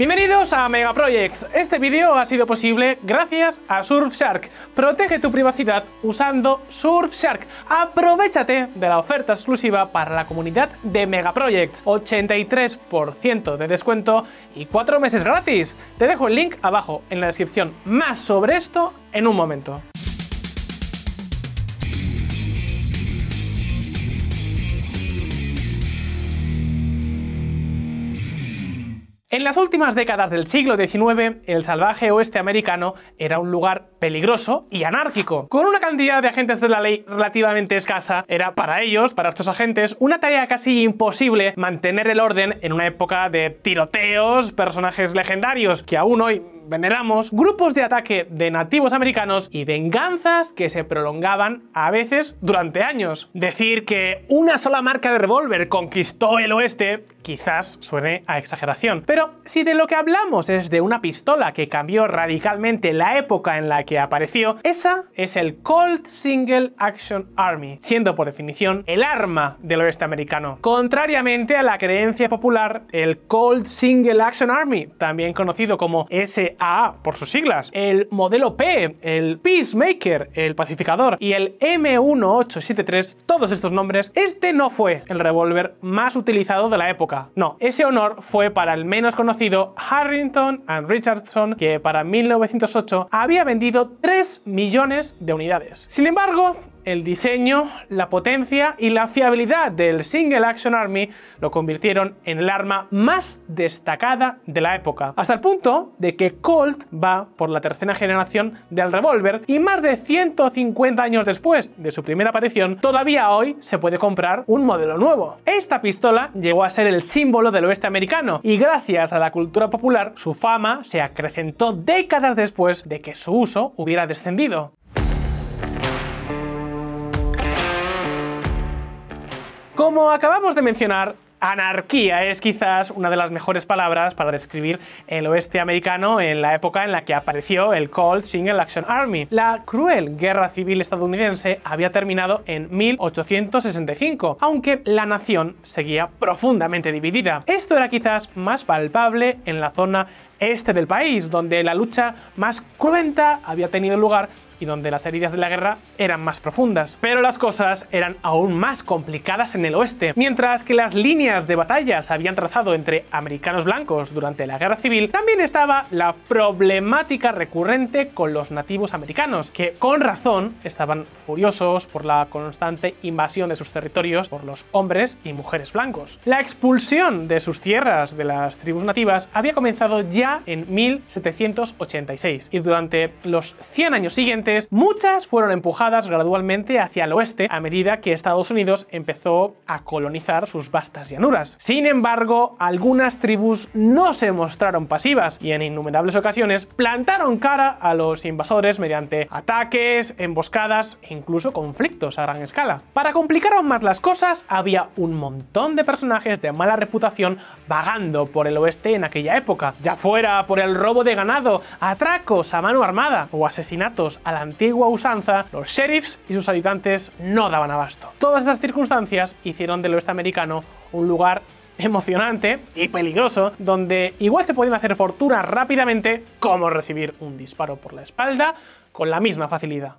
Bienvenidos a Megaprojects. Este vídeo ha sido posible gracias a Surfshark. Protege tu privacidad usando Surfshark. Aprovechate de la oferta exclusiva para la comunidad de Megaprojects. 83% de descuento y 4 meses gratis. Te dejo el link abajo en la descripción. Más sobre esto en un momento. En las últimas décadas del siglo XIX, el salvaje oeste americano era un lugar peligroso y anárquico. Con una cantidad de agentes de la ley relativamente escasa, era para ellos, para estos agentes, una tarea casi imposible mantener el orden en una época de tiroteos, personajes legendarios que aún hoy veneramos, grupos de ataque de nativos americanos y venganzas que se prolongaban a veces durante años. Decir que una sola marca de revólver conquistó el oeste quizás suene a exageración. Pero si de lo que hablamos es de una pistola que cambió radicalmente la época en la que apareció, esa es el Colt Single Action Army, siendo por definición el arma del oeste americano. Contrariamente a la creencia popular, el Cold Single Action Army, también conocido como SA a por sus siglas, el modelo P, el Peacemaker, el pacificador y el M1873, todos estos nombres, este no fue el revólver más utilizado de la época. No, ese honor fue para el menos conocido Harrington and Richardson, que para 1908 había vendido 3 millones de unidades. Sin embargo, el diseño, la potencia y la fiabilidad del Single Action Army lo convirtieron en el arma más destacada de la época, hasta el punto de que Colt va por la tercera generación del revólver y más de 150 años después de su primera aparición, todavía hoy se puede comprar un modelo nuevo. Esta pistola llegó a ser el símbolo del oeste americano y gracias a la cultura popular su fama se acrecentó décadas después de que su uso hubiera descendido. Como acabamos de mencionar, Anarquía es quizás una de las mejores palabras para describir el oeste americano en la época en la que apareció el Cold Single Action Army. La cruel guerra civil estadounidense había terminado en 1865, aunque la nación seguía profundamente dividida. Esto era quizás más palpable en la zona este del país, donde la lucha más cruenta había tenido lugar y donde las heridas de la guerra eran más profundas. Pero las cosas eran aún más complicadas en el oeste. Mientras que las líneas de batalla se habían trazado entre americanos blancos durante la guerra civil, también estaba la problemática recurrente con los nativos americanos, que con razón estaban furiosos por la constante invasión de sus territorios por los hombres y mujeres blancos. La expulsión de sus tierras de las tribus nativas había comenzado ya en 1786 y durante los 100 años siguientes muchas fueron empujadas gradualmente hacia el oeste a medida que Estados Unidos empezó a colonizar sus vastas llanuras. Sin embargo, algunas tribus no se mostraron pasivas y en innumerables ocasiones plantaron cara a los invasores mediante ataques, emboscadas e incluso conflictos a gran escala. Para complicar aún más las cosas, había un montón de personajes de mala reputación vagando por el oeste en aquella época. Ya fue por el robo de ganado, atracos a mano armada o asesinatos a la antigua usanza, los sheriffs y sus habitantes no daban abasto. Todas estas circunstancias hicieron del oeste americano un lugar emocionante y peligroso, donde igual se podían hacer fortuna rápidamente como recibir un disparo por la espalda con la misma facilidad.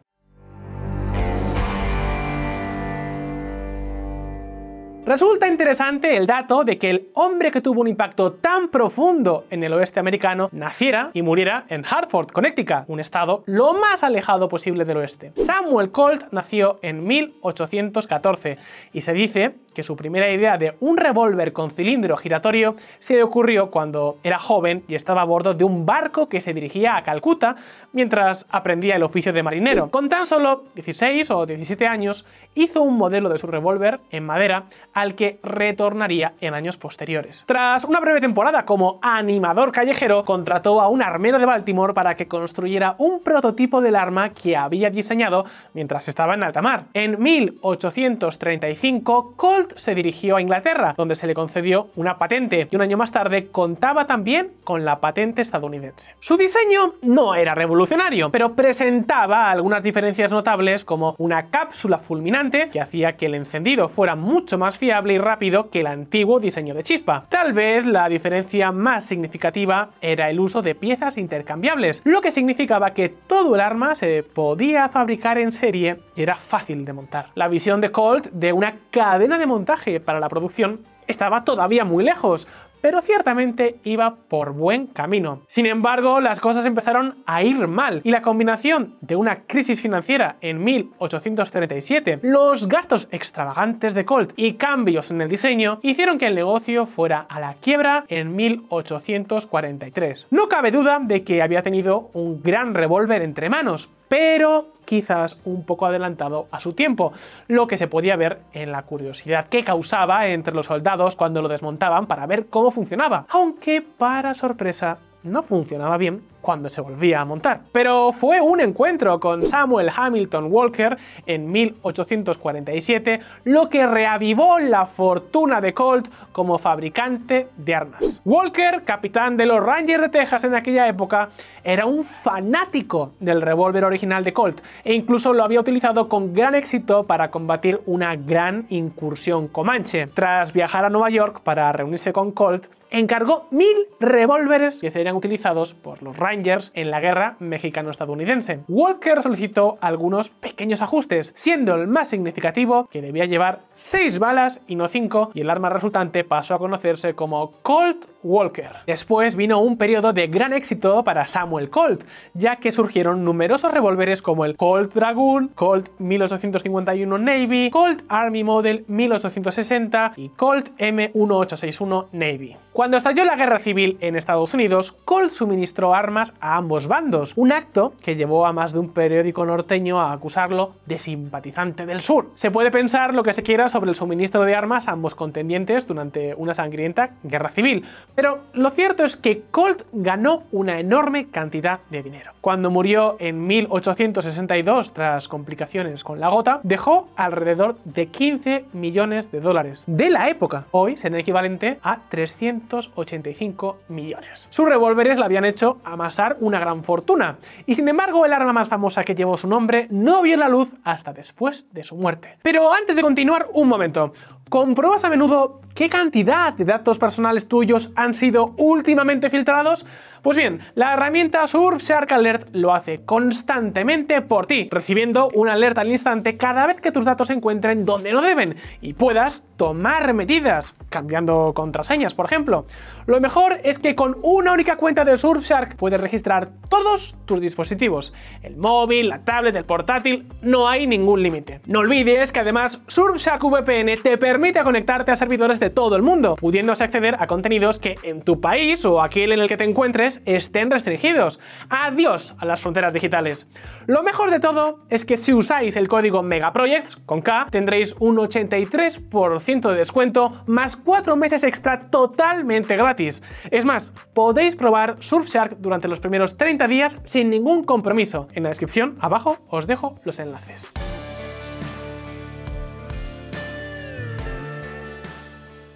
Resulta interesante el dato de que el hombre que tuvo un impacto tan profundo en el oeste americano naciera y muriera en Hartford, Connecticut, un estado lo más alejado posible del oeste. Samuel Colt nació en 1814 y se dice que su primera idea de un revólver con cilindro giratorio se le ocurrió cuando era joven y estaba a bordo de un barco que se dirigía a Calcuta mientras aprendía el oficio de marinero. Con tan solo 16 o 17 años hizo un modelo de su revólver en madera al que retornaría en años posteriores. Tras una breve temporada como animador callejero, contrató a un armero de Baltimore para que construyera un prototipo del arma que había diseñado mientras estaba en alta mar. En 1835, Colt se dirigió a Inglaterra, donde se le concedió una patente, y un año más tarde contaba también con la patente estadounidense. Su diseño no era revolucionario, pero presentaba algunas diferencias notables como una cápsula fulminante que hacía que el encendido fuera mucho más fiable y rápido que el antiguo diseño de Chispa. Tal vez la diferencia más significativa era el uso de piezas intercambiables, lo que significaba que todo el arma se podía fabricar en serie y era fácil de montar. La visión de Colt de una cadena de montaje para la producción estaba todavía muy lejos, pero ciertamente iba por buen camino. Sin embargo, las cosas empezaron a ir mal y la combinación de una crisis financiera en 1837, los gastos extravagantes de Colt y cambios en el diseño hicieron que el negocio fuera a la quiebra en 1843. No cabe duda de que había tenido un gran revólver entre manos, pero quizás un poco adelantado a su tiempo, lo que se podía ver en la curiosidad que causaba entre los soldados cuando lo desmontaban para ver cómo funcionaba, aunque para sorpresa no funcionaba bien cuando se volvía a montar. Pero fue un encuentro con Samuel Hamilton Walker en 1847 lo que reavivó la fortuna de Colt como fabricante de armas. Walker, capitán de los Rangers de Texas en aquella época, era un fanático del revólver original de Colt e incluso lo había utilizado con gran éxito para combatir una gran incursión comanche. Tras viajar a Nueva York para reunirse con Colt, encargó mil revólveres que serían utilizados por los Rangers en la guerra mexicano-estadounidense. Walker solicitó algunos pequeños ajustes, siendo el más significativo que debía llevar seis balas y no cinco, y el arma resultante pasó a conocerse como Colt Walker. Después vino un periodo de gran éxito para Samuel Colt, ya que surgieron numerosos revólveres como el Colt Dragoon, Colt 1851 Navy, Colt Army Model 1860 y Colt M1861 Navy. Cuando estalló la guerra civil en Estados Unidos, Colt suministró armas a ambos bandos, un acto que llevó a más de un periódico norteño a acusarlo de simpatizante del sur. Se puede pensar lo que se quiera sobre el suministro de armas a ambos contendientes durante una sangrienta guerra civil, pero lo cierto es que Colt ganó una enorme cantidad de dinero. Cuando murió en 1862 tras complicaciones con la gota, dejó alrededor de 15 millones de dólares de la época. Hoy será equivalente a 385 millones. Sus revólveres le habían hecho amasar una gran fortuna, y sin embargo el arma más famosa que llevó su nombre no vio la luz hasta después de su muerte. Pero antes de continuar, un momento. ¿Compruebas a menudo qué cantidad de datos personales tuyos han sido últimamente filtrados? Pues bien, la herramienta Surfshark Alert lo hace constantemente por ti, recibiendo una alerta al instante cada vez que tus datos se encuentren donde no deben y puedas tomar medidas, cambiando contraseñas, por ejemplo. Lo mejor es que con una única cuenta de Surfshark puedes registrar todos tus dispositivos, el móvil, la tablet, el portátil, no hay ningún límite. No olvides que además Surfshark VPN te permite permite conectarte a servidores de todo el mundo, pudiéndose acceder a contenidos que en tu país o aquel en el que te encuentres estén restringidos. Adiós a las fronteras digitales. Lo mejor de todo es que si usáis el código MEGAPROJECTS con K, tendréis un 83% de descuento más 4 meses extra totalmente gratis. Es más, podéis probar Surfshark durante los primeros 30 días sin ningún compromiso. En la descripción abajo os dejo los enlaces.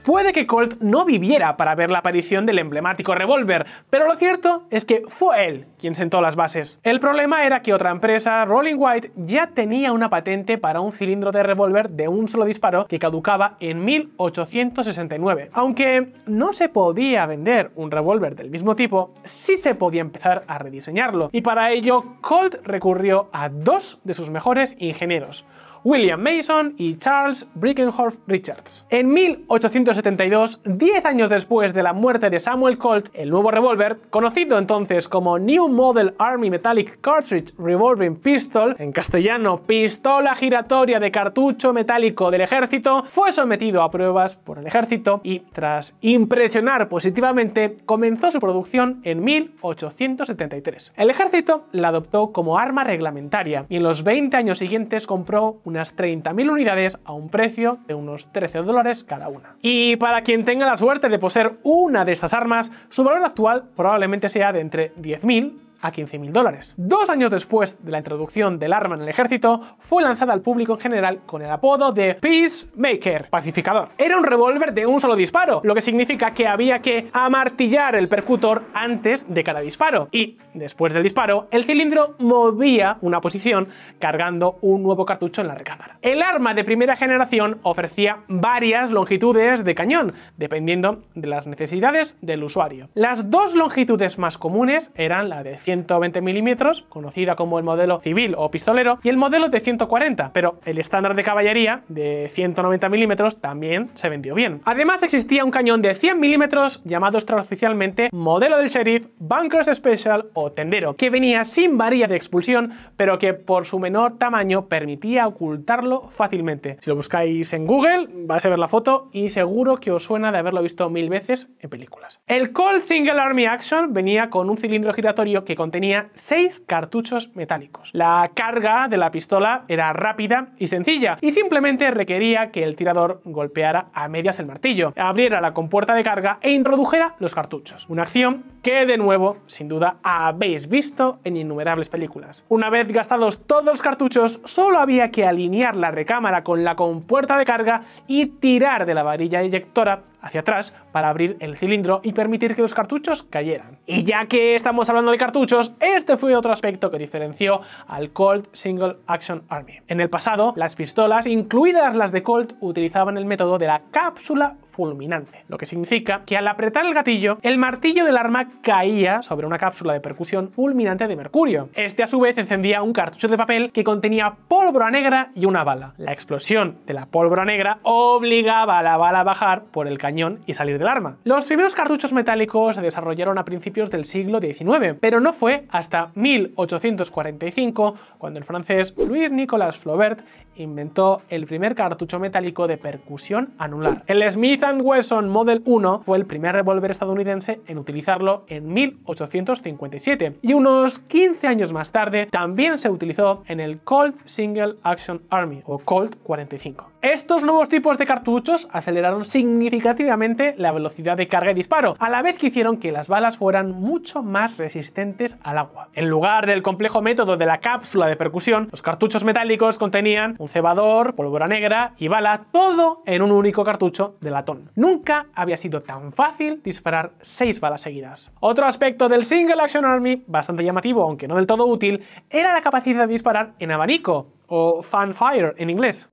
Puede que Colt no viviera para ver la aparición del emblemático revólver, pero lo cierto es que fue él quien sentó las bases. El problema era que otra empresa, Rolling White, ya tenía una patente para un cilindro de revólver de un solo disparo que caducaba en 1869. Aunque no se podía vender un revólver del mismo tipo, sí se podía empezar a rediseñarlo, y para ello Colt recurrió a dos de sus mejores ingenieros, William Mason y Charles Brickenhoff Richards. En 1872, 10 años después de la muerte de Samuel Colt, el nuevo revólver, conocido entonces como New Model Army Metallic Cartridge Revolving Pistol, en castellano pistola giratoria de cartucho metálico del ejército, fue sometido a pruebas por el ejército y tras impresionar positivamente comenzó su producción en 1873. El ejército la adoptó como arma reglamentaria y en los 20 años siguientes compró una unas 30.000 unidades a un precio de unos 13 dólares cada una. Y para quien tenga la suerte de poseer una de estas armas, su valor actual probablemente sea de entre 10.000 a 15.000 dólares. Dos años después de la introducción del arma en el ejército, fue lanzada al público en general con el apodo de Peacemaker, pacificador. Era un revólver de un solo disparo, lo que significa que había que amartillar el percutor antes de cada disparo, y después del disparo, el cilindro movía una posición cargando un nuevo cartucho en la recámara. El arma de primera generación ofrecía varias longitudes de cañón, dependiendo de las necesidades del usuario. Las dos longitudes más comunes eran la de 100 120 milímetros, conocida como el modelo civil o pistolero, y el modelo de 140, pero el estándar de caballería de 190 milímetros también se vendió bien. Además existía un cañón de 100 milímetros llamado extraoficialmente modelo del sheriff, bunkers special o tendero, que venía sin varilla de expulsión, pero que por su menor tamaño permitía ocultarlo fácilmente. Si lo buscáis en Google, vais a ver la foto y seguro que os suena de haberlo visto mil veces en películas. El Colt Single Army Action venía con un cilindro giratorio que contenía 6 cartuchos metálicos. La carga de la pistola era rápida y sencilla y simplemente requería que el tirador golpeara a medias el martillo, abriera la compuerta de carga e introdujera los cartuchos. Una acción que de nuevo, sin duda, habéis visto en innumerables películas. Una vez gastados todos los cartuchos, solo había que alinear la recámara con la compuerta de carga y tirar de la varilla eyectora hacia atrás para abrir el cilindro y permitir que los cartuchos cayeran. Y ya que estamos hablando de cartuchos, este fue otro aspecto que diferenció al Colt Single Action Army. En el pasado, las pistolas, incluidas las de Colt, utilizaban el método de la cápsula fulminante, lo que significa que al apretar el gatillo, el martillo del arma caía sobre una cápsula de percusión fulminante de mercurio. Este a su vez encendía un cartucho de papel que contenía pólvora negra y una bala. La explosión de la pólvora negra obligaba a la bala a bajar por el cañón y salir del arma. Los primeros cartuchos metálicos se desarrollaron a principios del siglo XIX, pero no fue hasta 1845 cuando el francés Louis Nicolas Flaubert inventó el primer cartucho metálico de percusión anular. El Smith Wesson Model 1 fue el primer revólver estadounidense en utilizarlo en 1857 y unos 15 años más tarde también se utilizó en el Colt Single Action Army o Colt 45. Estos nuevos tipos de cartuchos aceleraron significativamente la velocidad de carga y disparo, a la vez que hicieron que las balas fueran mucho más resistentes al agua. En lugar del complejo método de la cápsula de percusión, los cartuchos metálicos contenían un cebador, pólvora negra y bala, todo en un único cartucho de latón. Nunca había sido tan fácil disparar seis balas seguidas. Otro aspecto del Single Action Army, bastante llamativo aunque no del todo útil, era la capacidad de disparar en abanico, o fanfire en inglés.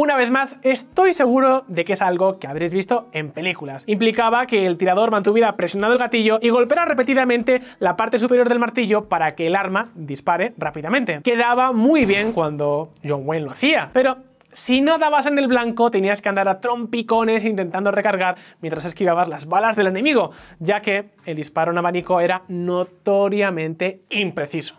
Una vez más, estoy seguro de que es algo que habréis visto en películas. Implicaba que el tirador mantuviera presionado el gatillo y golpeara repetidamente la parte superior del martillo para que el arma dispare rápidamente. Quedaba muy bien cuando John Wayne lo hacía, pero si no dabas en el blanco, tenías que andar a trompicones intentando recargar mientras esquivabas las balas del enemigo, ya que el disparo en abanico era notoriamente impreciso.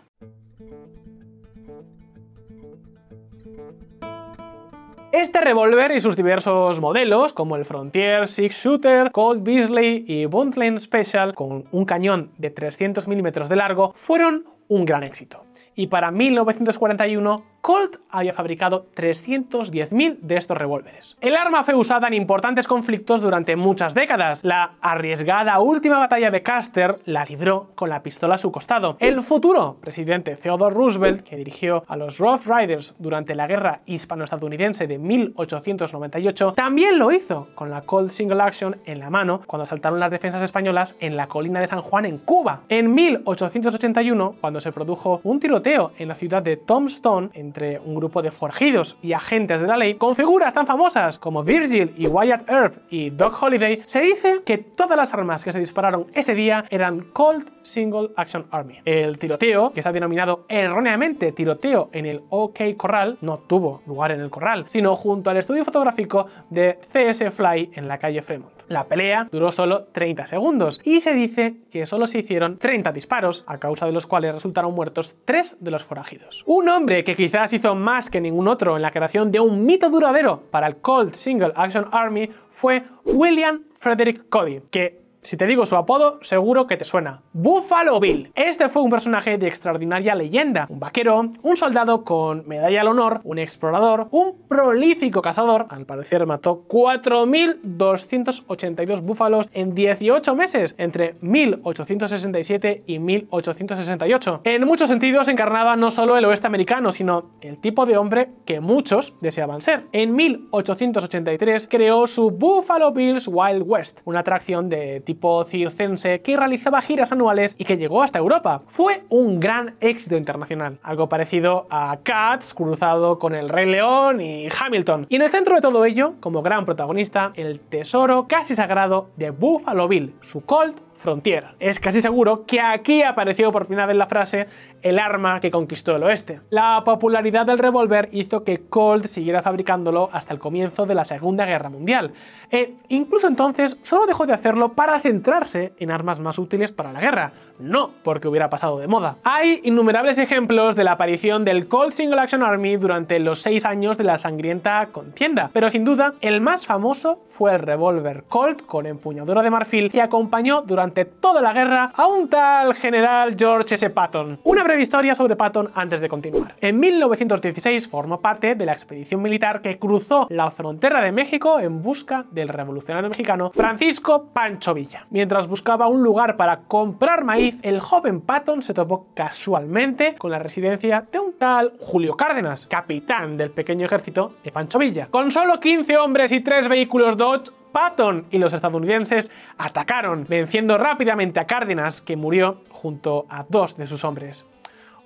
Este revólver y sus diversos modelos, como el Frontier Six Shooter, Colt Beasley y Buntline Special, con un cañón de 300 mm de largo, fueron un gran éxito. Y para 1941 Colt había fabricado 310.000 de estos revólveres. El arma fue usada en importantes conflictos durante muchas décadas. La arriesgada última batalla de Caster la libró con la pistola a su costado. El futuro presidente Theodore Roosevelt, que dirigió a los Rough Riders durante la guerra hispano-estadounidense de 1898, también lo hizo con la Colt Single Action en la mano cuando asaltaron las defensas españolas en la colina de San Juan en Cuba. En 1881, cuando se produjo un tiroteo en la ciudad de Tombstone, en entre un grupo de forjidos y agentes de la ley, con figuras tan famosas como Virgil y Wyatt Earp y Doc Holliday, se dice que todas las armas que se dispararon ese día eran Cold Single Action Army. El tiroteo, que está denominado erróneamente tiroteo en el OK Corral, no tuvo lugar en el corral, sino junto al estudio fotográfico de CS Fly en la calle Fremont la pelea duró solo 30 segundos y se dice que solo se hicieron 30 disparos, a causa de los cuales resultaron muertos 3 de los forajidos. Un hombre que quizás hizo más que ningún otro en la creación de un mito duradero para el Cold Single Action Army fue William Frederick Cody, que si te digo su apodo, seguro que te suena. Buffalo Bill. Este fue un personaje de extraordinaria leyenda. Un vaquero, un soldado con medalla al honor, un explorador, un prolífico cazador. Al parecer mató 4.282 búfalos en 18 meses, entre 1867 y 1868. En muchos sentidos encarnaba no solo el oeste americano, sino el tipo de hombre que muchos deseaban ser. En 1883 creó su Buffalo Bill's Wild West, una atracción de tipo circense que realizaba giras anuales y que llegó hasta Europa. Fue un gran éxito internacional, algo parecido a Cats cruzado con El Rey León y Hamilton. Y en el centro de todo ello, como gran protagonista, el tesoro casi sagrado de Buffalo Bill, su Colt Frontier. Es casi seguro que aquí apareció por primera vez la frase el arma que conquistó el oeste. La popularidad del revólver hizo que Colt siguiera fabricándolo hasta el comienzo de la Segunda Guerra Mundial. E incluso entonces solo dejó de hacerlo para centrarse en armas más útiles para la guerra, no porque hubiera pasado de moda. Hay innumerables ejemplos de la aparición del Colt Single Action Army durante los seis años de la sangrienta contienda, pero sin duda el más famoso fue el revólver Colt con empuñadura de marfil que acompañó durante toda la guerra a un tal general George S. Patton breve historia sobre Patton antes de continuar. En 1916 formó parte de la expedición militar que cruzó la frontera de México en busca del revolucionario mexicano Francisco Pancho Villa. Mientras buscaba un lugar para comprar maíz, el joven Patton se topó casualmente con la residencia de un tal Julio Cárdenas, capitán del pequeño ejército de Pancho Villa. Con solo 15 hombres y 3 vehículos Dodge, Patton y los estadounidenses atacaron, venciendo rápidamente a Cárdenas, que murió junto a dos de sus hombres.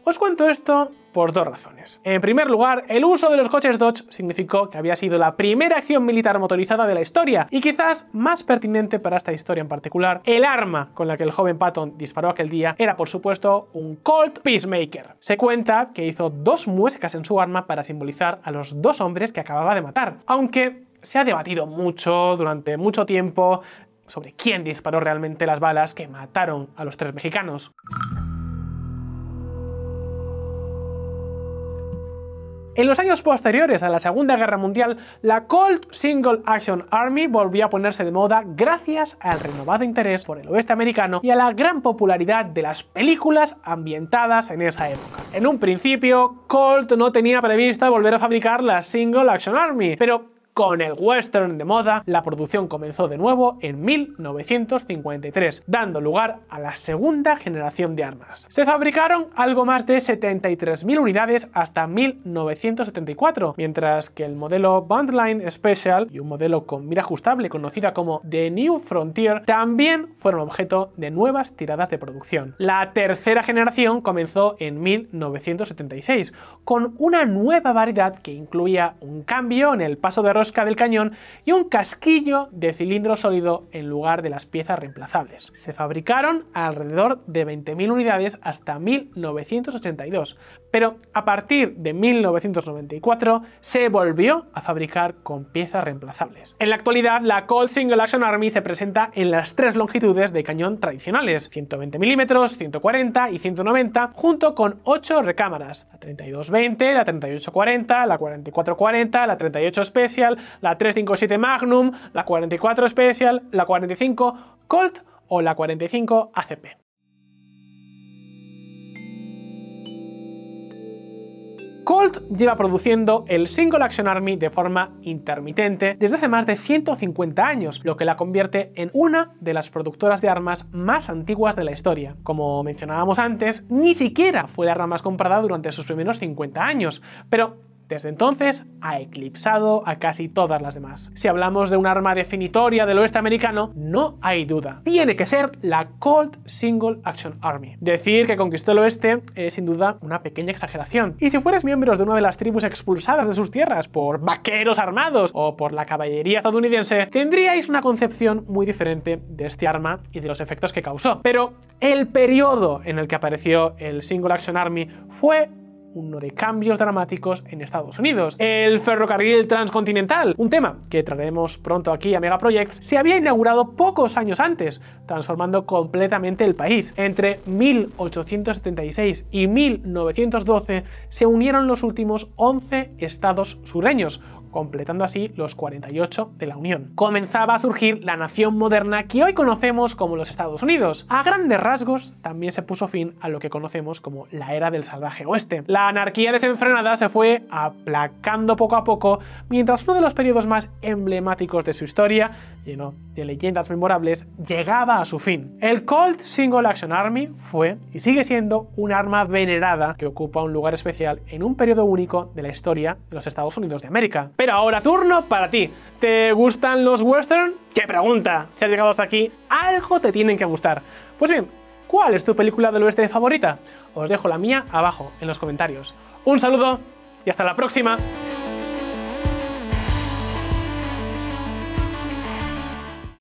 Os cuento esto por dos razones. En primer lugar, el uso de los coches Dodge significó que había sido la primera acción militar motorizada de la historia, y quizás más pertinente para esta historia en particular, el arma con la que el joven Patton disparó aquel día era por supuesto un Colt Peacemaker. Se cuenta que hizo dos muescas en su arma para simbolizar a los dos hombres que acababa de matar, aunque se ha debatido mucho durante mucho tiempo sobre quién disparó realmente las balas que mataron a los tres mexicanos. En los años posteriores a la Segunda Guerra Mundial, la Colt Single Action Army volvió a ponerse de moda gracias al renovado interés por el oeste americano y a la gran popularidad de las películas ambientadas en esa época. En un principio, Colt no tenía prevista volver a fabricar la Single Action Army, pero con el western de moda, la producción comenzó de nuevo en 1953, dando lugar a la segunda generación de armas. Se fabricaron algo más de 73.000 unidades hasta 1974, mientras que el modelo Bandline Special y un modelo con mira ajustable conocida como The New Frontier también fueron objeto de nuevas tiradas de producción. La tercera generación comenzó en 1976, con una nueva variedad que incluía un cambio en el paso de del cañón y un casquillo de cilindro sólido en lugar de las piezas reemplazables. Se fabricaron alrededor de 20.000 unidades hasta 1982, pero a partir de 1994 se volvió a fabricar con piezas reemplazables. En la actualidad, la Colt Single Action Army se presenta en las tres longitudes de cañón tradicionales, 120 mm, 140 y 190, junto con 8 recámaras, la 3220, la 3840, la 4440, la 38 Special, la 357 Magnum, la 44 Special, la 45 Colt o la 45 ACP. Colt lleva produciendo el Single Action Army de forma intermitente desde hace más de 150 años, lo que la convierte en una de las productoras de armas más antiguas de la historia. Como mencionábamos antes, ni siquiera fue la arma más comprada durante sus primeros 50 años, pero desde entonces ha eclipsado a casi todas las demás. Si hablamos de un arma definitoria del oeste americano, no hay duda. Tiene que ser la Colt Single Action Army. Decir que conquistó el oeste es sin duda una pequeña exageración. Y si fueres miembros de una de las tribus expulsadas de sus tierras por vaqueros armados o por la caballería estadounidense, tendríais una concepción muy diferente de este arma y de los efectos que causó. Pero el periodo en el que apareció el Single Action Army fue uno de cambios dramáticos en Estados Unidos. El ferrocarril transcontinental, un tema que traeremos pronto aquí a Megaprojects, se había inaugurado pocos años antes, transformando completamente el país. Entre 1876 y 1912 se unieron los últimos 11 estados sureños, completando así los 48 de la Unión. Comenzaba a surgir la nación moderna que hoy conocemos como los Estados Unidos. A grandes rasgos, también se puso fin a lo que conocemos como la era del salvaje oeste. La anarquía desenfrenada se fue aplacando poco a poco, mientras uno de los periodos más emblemáticos de su historia, lleno de leyendas memorables, llegaba a su fin. El Colt Single Action Army fue y sigue siendo un arma venerada que ocupa un lugar especial en un periodo único de la historia de los Estados Unidos de América. Pero ahora turno para ti. ¿Te gustan los western? ¡Qué pregunta! Si has llegado hasta aquí, algo te tienen que gustar. Pues bien, ¿cuál es tu película del oeste favorita? Os dejo la mía abajo, en los comentarios. Un saludo y hasta la próxima.